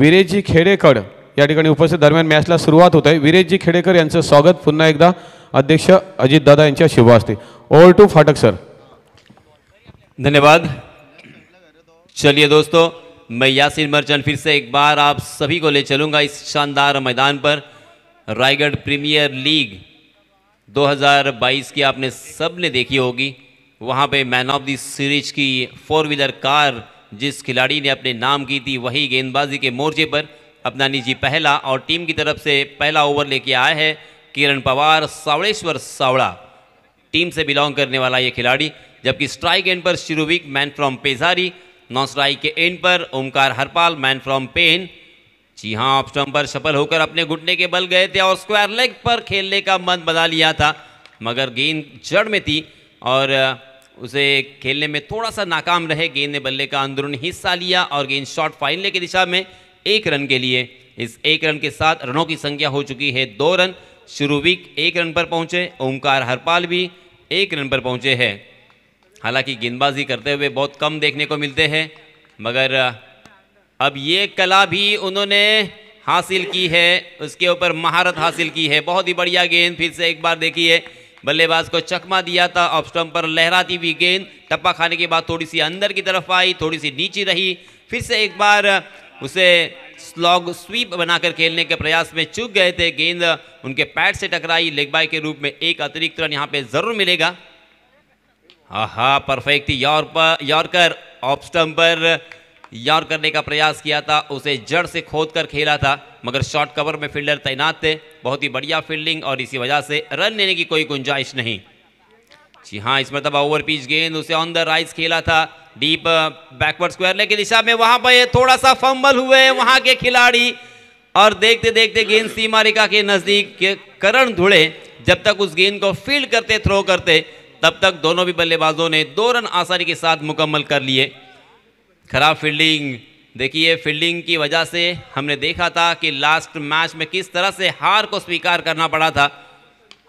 विरेजी खेडेकर या ठिकाणी उपस्थित दरम्यान मॅचला सुरुआत होता है विरेजी खेडेकर स्वागत पुनः एकदा अध्यक्ष अजित दादा शुभ हस्ते ओवर टू फाटक सर धन्यवाद चलिए दोस्तों मैं यासिन मर्चेंट फिर से एक बार आप सभी को ले चलूंगा इस शानदार मैदान पर रायगढ़ प्रीमियर लीग 2022 की आपने सब ने देखी होगी वहाँ पे मैन ऑफ दी सीरीज की फोर व्हीलर कार जिस खिलाड़ी ने अपने नाम की थी वही गेंदबाजी के मोर्चे पर अपना निजी पहला और टीम की तरफ से पहला ओवर लेके आया है किरण पवार सावड़ेश्वर सावड़ा टीम से बिलोंग करने वाला ये खिलाड़ी जबकि स्ट्राइक एंड पर शिरुविक मैन फ्रॉम पेजारी नॉन स्ट्राइक के एंड पर ओमकार हरपाल मैन फ्रॉम पेन जी हाँ ऑफ स्टम्प पर सफल होकर अपने घुटने के बल गए थे और स्क्वायर लेग पर खेलने का मन बना लिया था मगर गेंद जड़ में थी और उसे खेलने में थोड़ा सा नाकाम रहे गेंद ने बल्ले का अंदरूनी हिस्सा लिया और गेंद शॉट फाइनल की दिशा में एक रन के लिए इस एक रन के साथ रनों की संख्या हो चुकी है दो रन शुरूविक एक रन पर पहुंचे ओमकार हरपाल भी एक रन पर पहुंचे हैं हालांकि गेंदबाजी करते हुए बहुत कम देखने को मिलते हैं मगर अब ये कला भी उन्होंने हासिल की है उसके ऊपर महारत हासिल की है बहुत ही बढ़िया गेंद फिर से एक बार देखिए बल्लेबाज को चकमा दिया था ऑफ स्टम्प पर लहराती हुई गेंद टप्पा खाने के बाद थोड़ी सी अंदर की तरफ आई थोड़ी सी नीचे रही फिर से एक बार उसे स्लॉग स्वीप बनाकर खेलने के प्रयास में चुक गए थे गेंद उनके पैड से टकराई लेग बाय के रूप में एक अतिरिक्त रन यहाँ पे जरूर मिलेगा हाँ हाँ परफेक्ट यॉर्कर ऑफ स्टम्प पर यार करने का प्रयास किया था उसे जड़ से खोद कर खेला था मगर शॉर्ट कवर में फील्डर तैनात थे बहुत ही बढ़िया फील्डिंग और इसी वजह से रन लेने की कोई गुंजाइश नहीं जी हाँ इस मरतबा ओवर पिच गेंद उसे ऑन द राइज खेला था डीप बैकवर्ड स्क्वायर लेकिन दिशा में वहां पर थोड़ा सा फंबल हुए वहां के खिलाड़ी और देखते देखते गेंद सीमारिका के नजदीक करण धुड़े जब तक उस गेंद को फील्ड करते थ्रो करते तब तक दोनों भी बल्लेबाजों ने दो रन आसानी के साथ मुकम्मल कर लिए खराब फील्डिंग देखिए फील्डिंग की वजह से हमने देखा था कि लास्ट मैच में किस तरह से हार को स्वीकार करना पड़ा था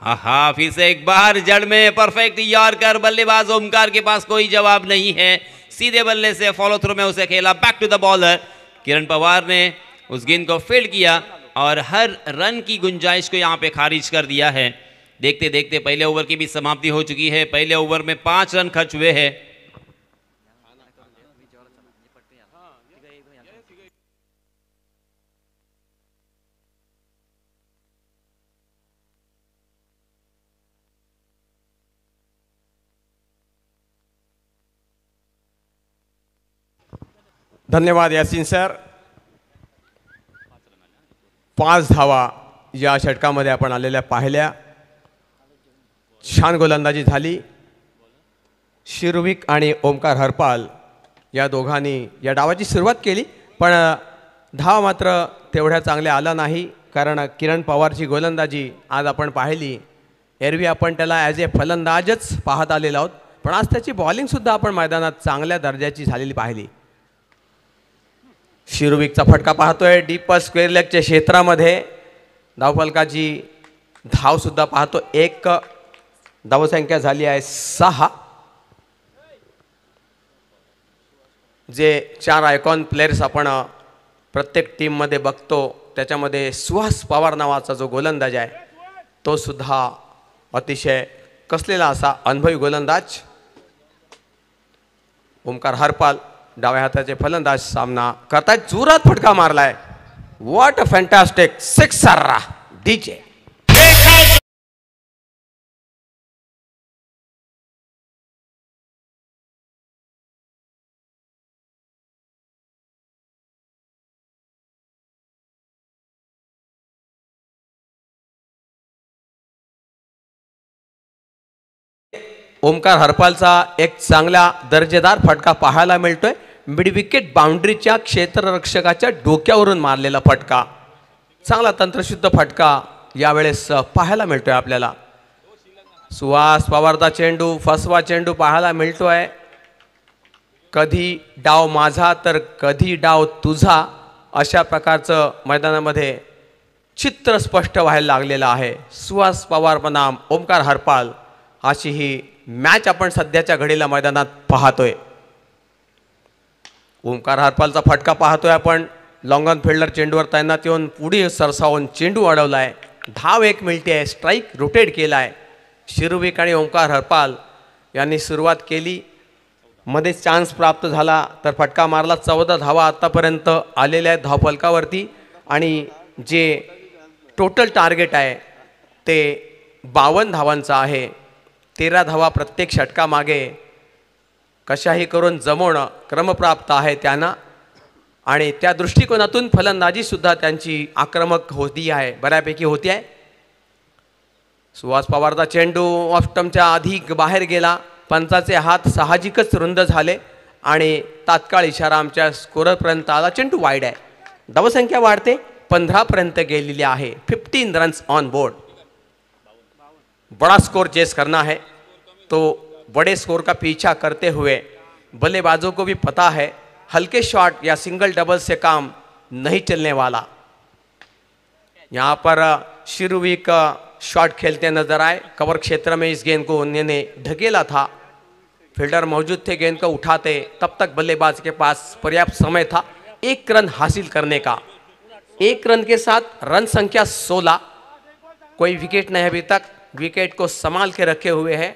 हाँ हा, फिर से एक बार जड़ में परफेक्ट यॉर्कर बल्लेबाज ओमकार के पास कोई जवाब नहीं है सीधे बल्ले से फॉलो थ्रू में उसे खेला back to the bowler Kiran Pawar ने उस गेंद को फील्ड किया और हर रन की गुंजाइश को यहाँ पे खारिज कर दिया है देखते देखते पहले ओवर की भी समाप्ति हो चुकी है पहले ओवर में पांच रन खर्च हुए हैं धन्यवाद यासिन सर पाच धावा या षटकामध्ये आपण आलेल्या पाहिल्या छान गोलंदाजी झाली शिरविक आणि ओमकार हरपाल या दोघांनी या डावाची सुरुवात केली पण धाव मात्र तेवढ्या चांगल्या आला नाही कारण किरण पवारची गोलंदाजी आज आपण पाहिली एरवी आपण त्याला ॲज ए फलंदाजच पाहत आलेलो आहोत पण आज त्याची बॉलिंगसुद्धा आपण मैदानात चांगल्या दर्जाची झालेली पाहिली शिरुविकचा फटका पाहतोय डीप स्क्वेअर लेगच्या क्षेत्रामध्ये धावफलकाची धावसुद्धा पाहतो एक धावसंख्या झाली आहे सहा जे चार आयकॉन प्लेयर्स आपण प्रत्येक टीममध्ये बघतो त्याच्यामध्ये सुहास पवार नावाचा जो गोलंदाज आहे तो सुद्धा अतिशय कसलेला असा अनुभवी गोलंदाज ओमकार हरपाल डाव्या हाताचे फलंदाज सामना करताय जोरात फटका मारलाय वॉट अ फॅन्टॅस्टिक सिक्स सर्रा डीजे ओमकार हरपालचा एक चांगला दर्जेदार फटका पाहायला मिळतोय मिडविकेट बाउंड्रीच्या क्षेत्ररक्षकाच्या डोक्यावरून मारलेला फटका चांगला तंत्रशुद्ध फटका यावेळेस पाहायला मिळतोय आपल्याला सुहास पवारदा चेंडू फसवा चेंडू पाहायला मिळतोय कधी डाव माझा तर कधी डाव तुझा अशा प्रकारचं मैदानामध्ये चित्र स्पष्ट व्हायला लागलेलं आहे सुहास पवार बनाम ओमकार हरपाल अशी ही मॅच आपण सध्याच्या घडीला मैदानात पाहतोय ओंकार हरपालचा फटका पाहतोय आपण लॉंग फिल्डर चेंडूवर तैनात येऊन पुढे सरसावून चेंडू अडवला आहे धाव एक मिळते आहे स्ट्राईक रोटेट केला आहे आणि ओंकार हरपाल यांनी सुरुवात केली मध्ये चान्स प्राप्त झाला तर फटका मारला चौदा धावा आत्तापर्यंत आलेल्या आहेत धावफलकावरती आणि जे टोटल टार्गेट आहे ते बावन्न धावांचं आहे तेरा धावा प्रत्येक षटकामागे कशाही करून जमवणं क्रमप्राप्त आहे त्यांना आणि त्या दृष्टिकोनातून फलंदाजीसुद्धा त्यांची आक्रमक होती आहे बऱ्यापैकी होती आहे सुहास पवारचा चेंडू ऑस्टमच्या अधिक बाहेर गेला पंचाचे हात साहजिकच रुंद झाले आणि तात्काळ इशारा आमच्या स्कोरपर्यंत आला चेंडू वाईड आहे धावसंख्या वाढते पंधरापर्यंत गेलेली आहे फिफ्टीन रन्स ऑन बोर्ड बड़ा स्कोर चेस करना है तो बड़े स्कोर का पीछा करते हुए बल्लेबाजों को भी पता है हल्के शॉट या सिंगल डबल से काम नहीं चलने वाला यहाँ पर शिरवी का शॉट खेलते नजर आए कवर क्षेत्र में इस गेंद को उन्होंने ढकेला था फील्डर मौजूद थे गेंद को उठाते तब तक बल्लेबाज के पास पर्याप्त समय था एक रन हासिल करने का एक रन के साथ रन संख्या 16 कोई विकेट नहीं अभी तक विकेट को संभाल के रखे हुए हैं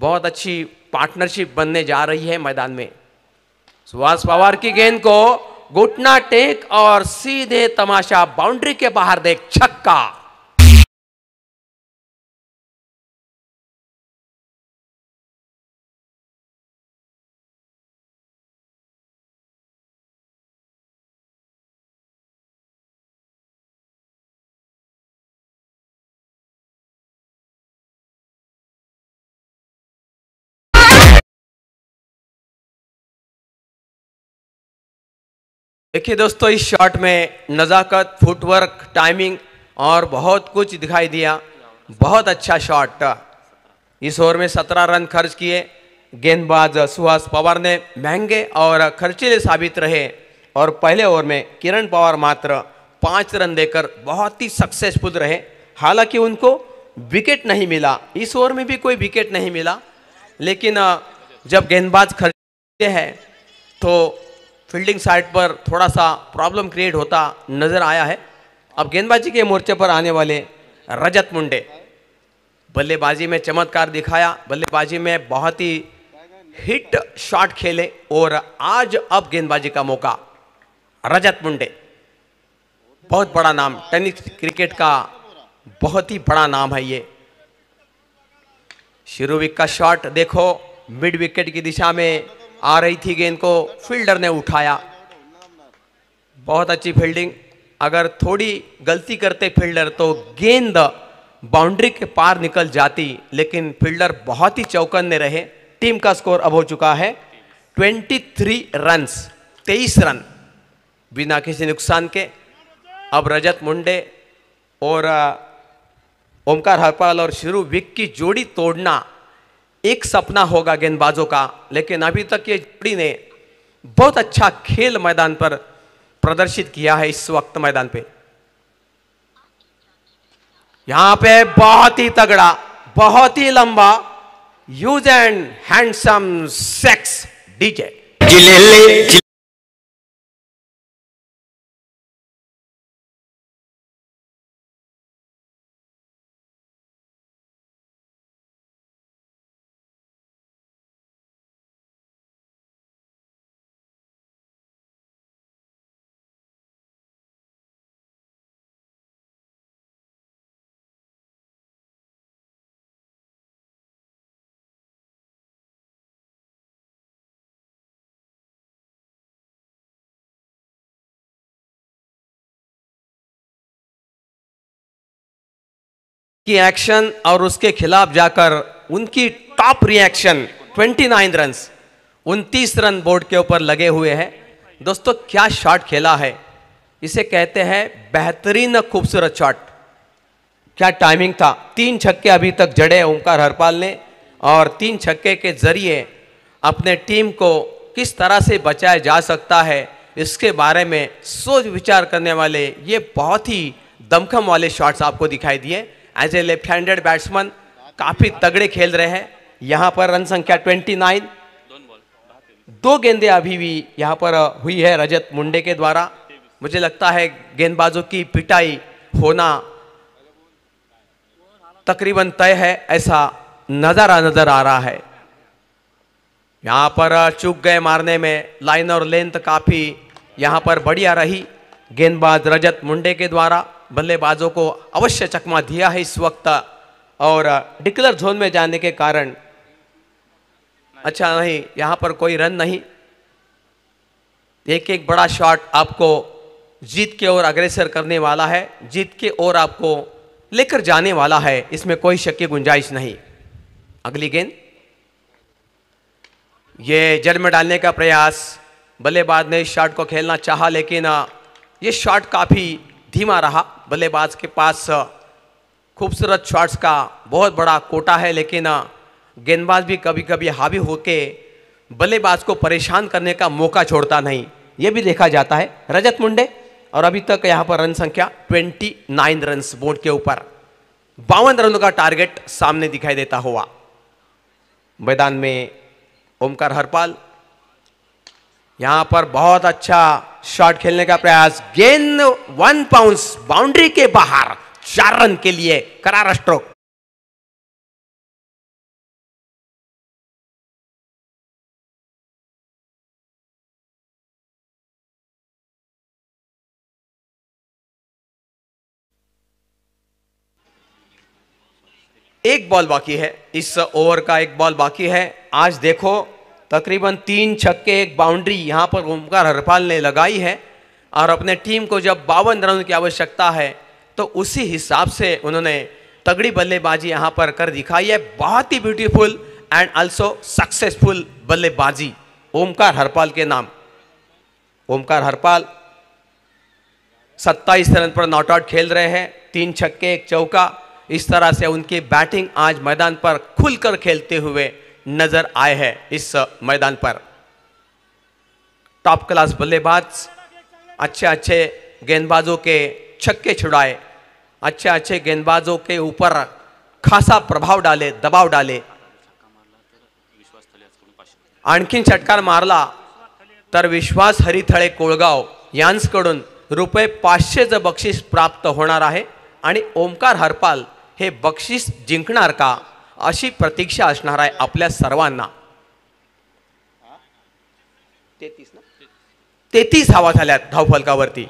बहुत अच्छी पार्टनरशिप बनने जा रही है मैदान में सुभाष पवार की गेंद को घुटना टेक और सीधे तमाशा बाउंड्री के बाहर देख छक्का देखिए दोस्तों इस शॉट में नज़ाकत फुटवर्क टाइमिंग और बहुत कुछ दिखाई दिया बहुत अच्छा शॉट इस ओवर में सत्रह रन खर्च किए गेंदबाज सुहास पवार ने महंगे और खर्चीले साबित रहे और पहले ओवर में किरण पवार मात्र पाँच रन देकर बहुत ही सक्सेसफुल रहे हालांकि उनको विकेट नहीं मिला इस ओवर में भी कोई विकेट नहीं मिला लेकिन जब गेंदबाज खर्चे हैं तो फील्डिंग साइड पर थोड़ा सा प्रॉब्लम क्रिएट होता नजर आया है अब गेंदबाजी के मोर्चे पर आने वाले रजत मुंडे बल्लेबाजी में चमत्कार दिखाया बल्लेबाजी में बहुत ही हिट शॉट खेले और आज अब गेंदबाजी का मौका रजत मुंडे बहुत बड़ा नाम टेनिस क्रिकेट का बहुत ही बड़ा नाम है ये शिरोविक का शॉट देखो मिड विकेट की दिशा में आ रही थी गेंद को फील्डर ने उठाया बहुत अच्छी फील्डिंग अगर थोड़ी गलती करते फील्डर तो गेंद बाउंड्री के पार निकल जाती लेकिन फील्डर बहुत ही चौकन्ने रहे टीम का स्कोर अब हो चुका है 23 रन्स 23 रन बिना किसी नुकसान के अब रजत मुंडे और ओमकार हरपाल और शुरू विक की जोड़ी तोड़ना एक सपना होगा गेंदबाजों का लेकिन अभी तक ये जोड़ी ने बहुत अच्छा खेल मैदान पर प्रदर्शित किया है इस वक्त मैदान पे यहां पे बहुत ही तगड़ा बहुत ही लंबा यूज एंड हैंडसम सेक्स डीजे की एक्शन और उसके खिलाफ जाकर उनकी टॉप रिएक्शन 29 रन उनतीस रन बोर्ड के ऊपर लगे हुए हैं दोस्तों क्या शॉट खेला है इसे कहते हैं बेहतरीन खूबसूरत शॉट क्या टाइमिंग था तीन छक्के अभी तक जड़े ओंकार हरपाल ने और तीन छक्के के जरिए अपने टीम को किस तरह से बचाया जा सकता है इसके बारे में सोच विचार करने वाले ये बहुत ही दमखम वाले शॉट्स आपको दिखाई दिए as a left handed batsman काफी तगड़े खेल रहे हैं यहाँ पर रन संख्या 29 दो गेंदे अभी भी यहां पर हुई है रजत मुंडे के द्वारा मुझे लगता है गेंदबाजों की पिटाई होना तकरीबन तय है ऐसा नजारा नजर आ रहा है यहाँ पर चुक गए मारने में लाइन और लेंथ काफी यहां पर बढ़िया रही गेंदबाज रजत मुंडे के द्वारा बल्लेबाजों को अवश्य चकमा दिया है इस वक्त और डिक्लर जोन में जाने के कारण अच्छा नहीं यहां पर कोई रन नहीं एक एक बड़ा शॉट आपको जीत के ओर अग्रेसर करने वाला है जीत के ओर आपको लेकर जाने वाला है इसमें कोई शक की गुंजाइश नहीं अगली गेंद ये जल में डालने का प्रयास बल्लेबाज ने इस शॉट को खेलना चाहा लेकिन ये शॉट काफ़ी धीमा रहा बल्लेबाज के पास खूबसूरत शॉट्स का बहुत बड़ा कोटा है लेकिन गेंदबाज भी कभी कभी हावी होके बल्लेबाज को परेशान करने का मौका छोड़ता नहीं ये भी देखा जाता है रजत मुंडे और अभी तक यहाँ पर रन संख्या 29 रन बोर्ड के ऊपर बावन रनों का टारगेट सामने दिखाई देता हुआ मैदान में ओमकार हरपाल यहां पर बहुत अच्छा शॉट खेलने का प्रयास गेंद वन पाउंस बाउंड्री के बाहर चार रन के लिए करार स्ट्रोक एक बॉल बाकी है इस ओवर का एक बॉल बाकी है आज देखो तकरीबन तीन छक्के एक बाउंड्री यहाँ पर ओमकार हरपाल ने लगाई है और अपने टीम को जब बावन रन की आवश्यकता है तो उसी हिसाब से उन्होंने तगड़ी बल्लेबाजी यहाँ पर कर दिखाई है बहुत ही ब्यूटीफुल एंड ऑल्सो सक्सेसफुल बल्लेबाजी ओमकार हरपाल के नाम ओमकार हरपाल 27 रन पर नॉट आउट खेल रहे हैं तीन छक्के एक चौका इस तरह से उनकी बैटिंग आज मैदान पर खुलकर खेलते हुए नजर आए हैं इस मैदान पर टॉप क्लास बल्लेबाज अच्छे अच्छे गेंदबाजों के छक्के छुड़ाए अच्छे अच्छे गेंदबाजों के ऊपर खासा प्रभाव डाले दबाव डाले आणखीन षटकार मारला तर विश्वास हरिथळे कोळगाव यांसकडून रुपये पाचशेचं बक्षीस प्राप्त होणार आहे आणि ओमकार हरपाल हे बक्षीस जिंकणार का अशी प्रतीक्षा असणार आहे आपल्या सर्वांना तेहतीस ना तेहतीस धावा झाल्यात धावफलकावरती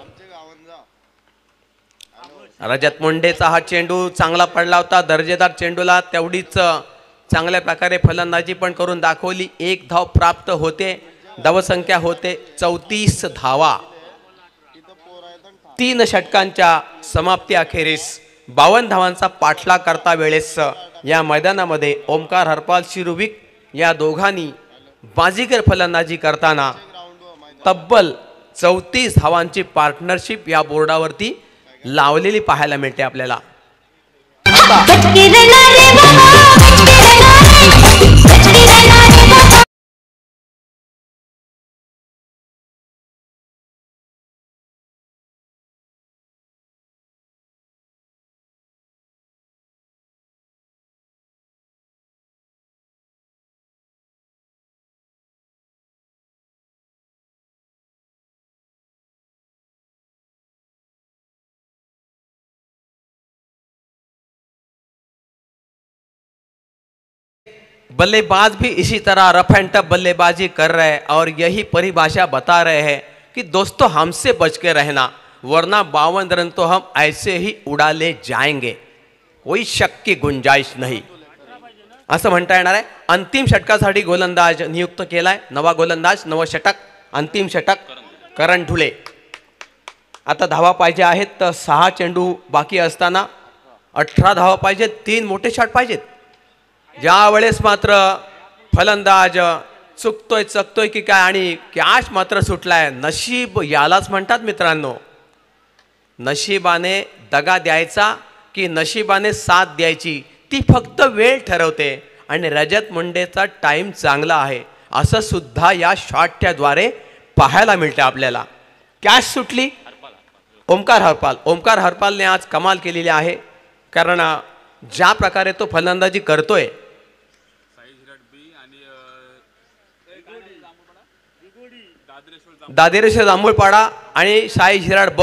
रजत मुंडेचा हा चेंडू चांगला पडला होता दर्जेदार चेंडूला तेवढीच चांगल्या प्रकारे फलंदाजी पण करून दाखवली एक धाव प्राप्त होते धावसंख्या होते चौतीस धावा तीन षटकांच्या समाप्ती अखेरीस बावन धावांचा पाठला करता वेळेस या मैदानामध्ये ओमकार हरपाल शिरुविक या दोघांनी बाजीकर फलंदाजी करताना तब्बल चौतीस धावांची पार्टनरशिप या बोर्डावरती लावलेली पाहायला मिळते आपल्याला बल्लेबाज भी इसी तरह रफ एंड टफ बल्लेबाजी कर रहे हैं और यही परिभाषा बता रहे हैं कि दोस्तों हमसे बच के रहना वरना बावन रन तो हम ऐसे ही उड़ा ले जाएंगे कोई शक की गुंजाइश नहीं असं अंतिम षटका गोलंदाज नियुक्त केलाय नवा गोलंदाज नवं षटक अंतिम षटक करण ढुले आता धावा पाजे आहेत सहा चेंडू बाकी अठारह धावा पाजे तीन मोटे शॉट पाहिजेत वेळेस मात्र फलंदाज चुकतोय चकतोय की काय आणि कॅश मात्र सुटलाय नशीब यालाच म्हणतात मित्रांनो नशिबाने दगा द्यायचा की नशिबाने साथ द्यायची ती फक्त वेळ ठरवते आणि रजत मुंडेचा टाईम चांगला आहे असं सुद्धा या शॉटच्याद्वारे पाहायला मिळते आपल्याला कॅश सुटली ओमकार हरपाल ओमकार हरपालने आज कमाल केलेली आहे कारण ज्या प्रकारे तो फलंदाजी करतोय दादरेश्वर जांभूळपाडा आणि शाही झिराड ब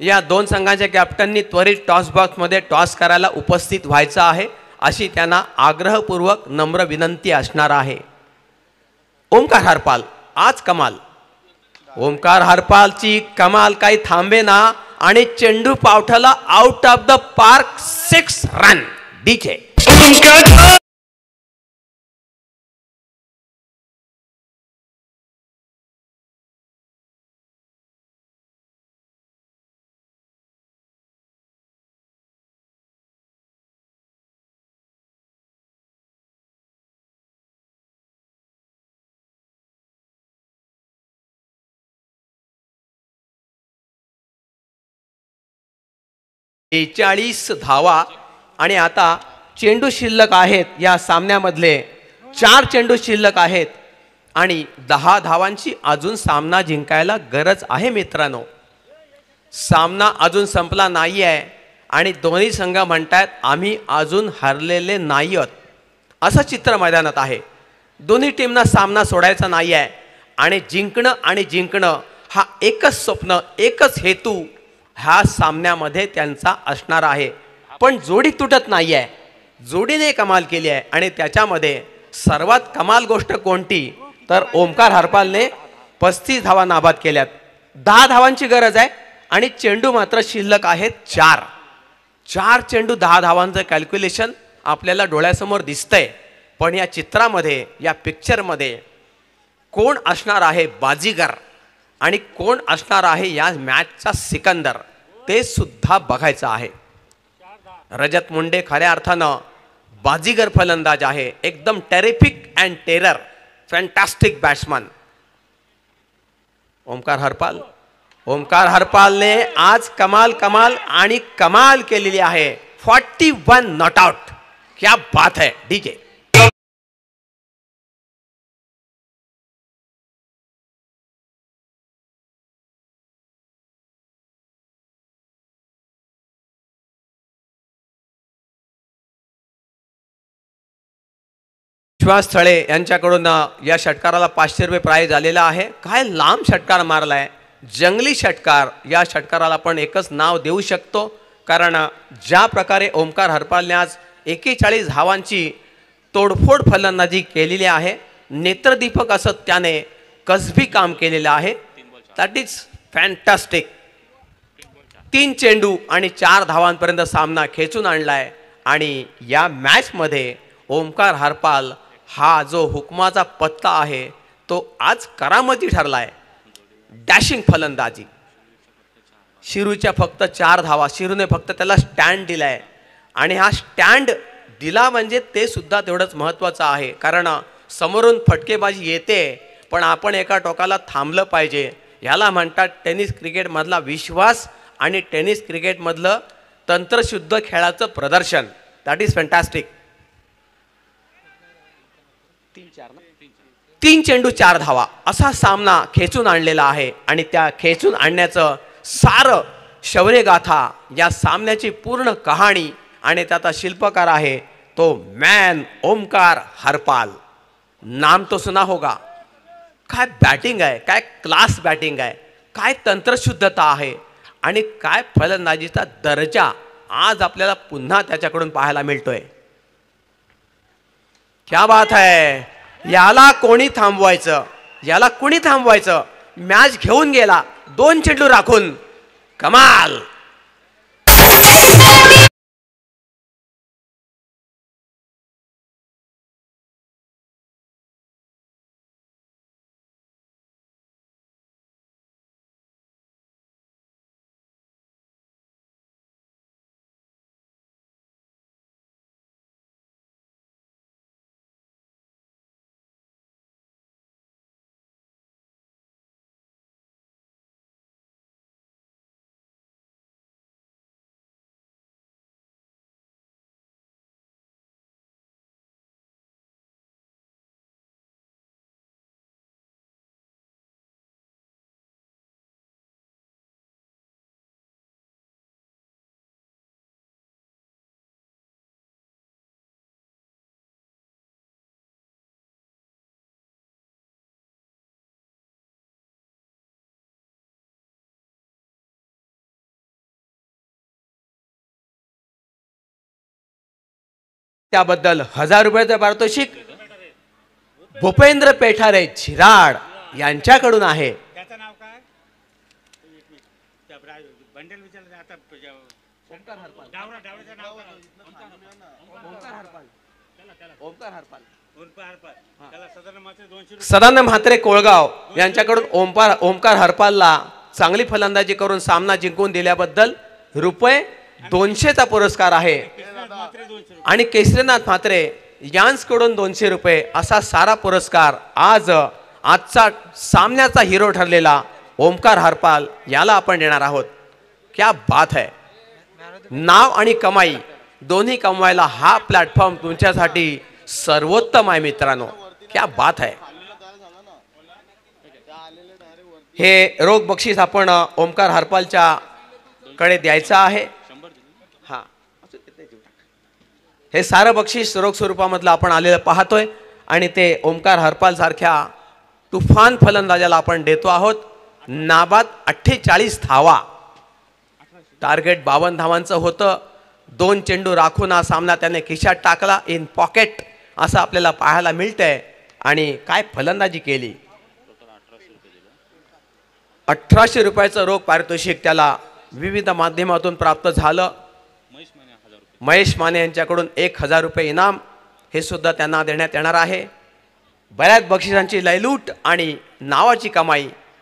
या दोन संघांच्या कॅप्टननी त्वरित टॉस बॉक्समध्ये टॉस करायला उपस्थित व्हायचं आहे अशी त्यांना आग्रहपूर्वक नम्र विनंती असणार आहे ओमकार हरपाल आज कमाल ओमकार हरपालची कमाल काही थांबे ना आणि चेंडू पावठाला out of the park six run डीचे बेचाळीस धावा आणि आता चेंडू शिल्लक आहेत या सामन्यामधले चार चेंडू शिल्लक आहेत आणि दहा धावांची अजून सामना जिंकायला गरज आहे मित्रांनो सामना अजून संपला नाही आहे आणि दोन्ही संघ म्हणतात आम्ही अजून हरलेले नाही आहोत असं चित्र मैदानात आहे दोन्ही टीमना सामना सोडायचा नाही आहे आणि जिंकणं आणि जिंकणं हा एकच स्वप्न एकच हेतू ह्या सामन्यामध्ये त्यांचा असणार आहे पण जोडी तुटत नाही आहे जोडीने कमाल केली आहे आणि त्याच्यामध्ये सर्वात कमाल गोष्ट कोणती तर ओमकार हरपालने पस्तीस धावा नाबाद केल्यात दहा धावांची गरज आहे आणि चेंडू मात्र शिल्लक आहेत चार चार चेंडू दहा धावांचं कॅल्क्युलेशन आपल्याला डोळ्यासमोर दिसतंय पण या चित्रामध्ये या पिक्चरमध्ये कोण असणार आहे बाजीगर आणि कोण असणार आहे या मॅचचा सिकंदर ते सुद्धा बघायचं आहे रजत मुंडे खऱ्या अर्थानं बाजीगर फलंदाज आहे एकदम terrific and terror fantastic batsman Omkar Harpal Omkar हरपालने आज कमाल कमाल आणि कमाल केलेली आहे फॉर्टी वन नॉट आउट क्या बात है डीजे विश्वास थळे यांच्याकडून या षटकाराला पाचशे रुपये प्राईज आलेला आहे काय लांब षटकार मारला आहे जंगली षटकार या षटकाराला आपण एकच नाव देऊ शकतो कारण ज्या प्रकारे ओमकार हरपालने आज एकेचाळीस धावांची तोडफोड फलंदाजी केलेली आहे नेत्रदीपक असं त्याने कसबी काम केलेलं आहे दॅट इज फॅन्टॅस्टिक तीन चेंडू आणि चार धावांपर्यंत सामना खेचून आणला आणि या मॅचमध्ये ओमकार हरपाल हा जो हुकमाचा पत्ता आहे तो आज करामती ठरला आहे डॅशिंग फलंदाजी शिरूच्या फक्त चार धावा शिरूने फक्त त्याला स्टँड दिला आहे आणि हा स्टँड दिला म्हणजे ते सुद्धा तेवढंच महत्त्वाचं आहे कारण समोरून फटकेबाजी येते पण आपण एका टोकाला थांबलं पाहिजे ह्याला म्हणतात टेनिस क्रिकेटमधला विश्वास आणि टेनिस क्रिकेटमधलं तंत्रशुद्ध खेळाचं प्रदर्शन दॅट इज फॅन्टॅस्टिक तीन चेंडू चार धावा असा सामना खेचून आणलेला आहे आणि त्या खेचून आणण्याचं सारं शौर्यगाथा या सामन्याची पूर्ण कहाणी आणि त्याचा शिल्पकार आहे तो मॅन ओमकार हरपाल नाम तो सुना होगा काय बॅटिंग आहे काय क्लास बॅटिंग आहे काय तंत्रशुद्धता आहे आणि काय फलंदाजीचा दर्जा आज आपल्याला पुन्हा त्याच्याकडून पाहायला मिळतोय क्या बात आहे याला कोणी थांबवायचं याला कोणी थांबवायचं मॅच घेऊन गेला दोन चेंडू राखून कमाल त्याबद्दल हजार रुपयाचं पारितोषिक भूपेंद्र पेठारे झिराड यांच्याकडून आहे सदानंद म्हात्रे कोळगाव यांच्याकडून ओमकार ओमकार हरपालला चांगली फलंदाजी करून सामना जिंकून दिल्याबद्दल रुपये दोनशेचा पुरस्कार आहे आणि केसरीनाथ म्हात्रे यांचकडून दोनशे रुपये असा सारा पुरस्कार आज आजचा सामन्याचा हिरो ठरलेला ओमकार हरपाल याला आपण देणार आहोत क्या बात है नाव आणि कमाई दोन्ही कमवायला हा प्लॅटफॉर्म तुमच्यासाठी सर्वोत्तम आहे मित्रांनो क्या बात है हे रोग बक्षीस आपण ओमकार हरपालच्या कडे द्यायचं आहे हा हे सार बक्षीस रोग स्वरूपामधलं आपण आलेलं पाहतोय आणि ते ओमकार हरपालसारख्या तुफान फलंदाजाला आपण देतो आहोत नाबाद अठ्ठेचाळीस धावा टार्गेट बावन्न धावांचं होतं दोन चेंडू राखून हा सामना त्याने खिशात टाकला इन पॉकेट असं आपल्याला पाहायला मिळतंय आणि काय फलंदाजी केली अठराशे रुपयाचं रोग पारितोषिक त्याला विविध माध्यमातून प्राप्त झालं महेश माने यांच्याकडून एक हजार रुपये इनाम हे सुद्धा त्यांना देण्यात येणार आहे बऱ्याच बक्षिसांची लयलूट आणि नावाची कमाई